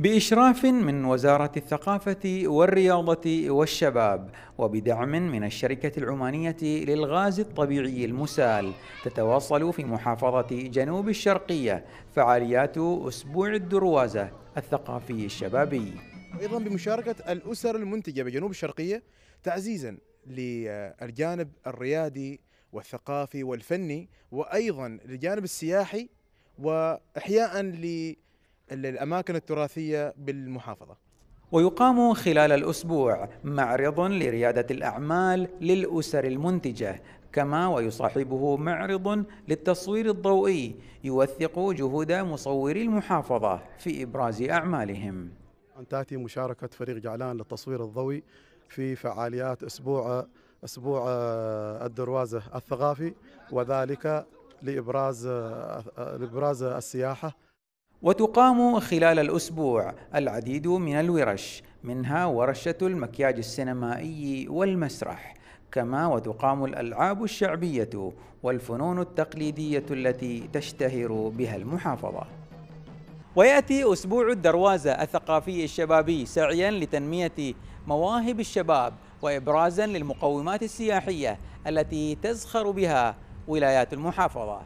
بإشراف من وزارة الثقافة والرياضة والشباب وبدعم من الشركة العمانية للغاز الطبيعي المسال تتواصل في محافظة جنوب الشرقية فعاليات أسبوع الدروازة الثقافي الشبابي أيضا بمشاركة الأسر المنتجة بجنوب الشرقية تعزيزا للجانب الريادي والثقافي والفني وأيضا للجانب السياحي وإحياء ل الأماكن التراثية بالمحافظة ويقام خلال الأسبوع معرض لريادة الأعمال للأسر المنتجة كما ويصاحبه معرض للتصوير الضوئي يوثق جهود مصوري المحافظة في إبراز أعمالهم أن تأتي مشاركة فريق جعلان للتصوير الضوئي في فعاليات أسبوع أسبوع آه، الدروازة الثقافي وذلك لإبراز آه، آه، لإبراز السياحة وتقام خلال الأسبوع العديد من الورش منها ورشة المكياج السينمائي والمسرح كما وتقام الألعاب الشعبية والفنون التقليدية التي تشتهر بها المحافظة ويأتي أسبوع الدروازة الثقافي الشبابي سعيا لتنمية مواهب الشباب وإبرازا للمقومات السياحية التي تزخر بها ولايات المحافظة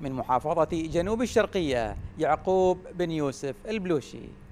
من محافظة جنوب الشرقية يعقوب بن يوسف البلوشي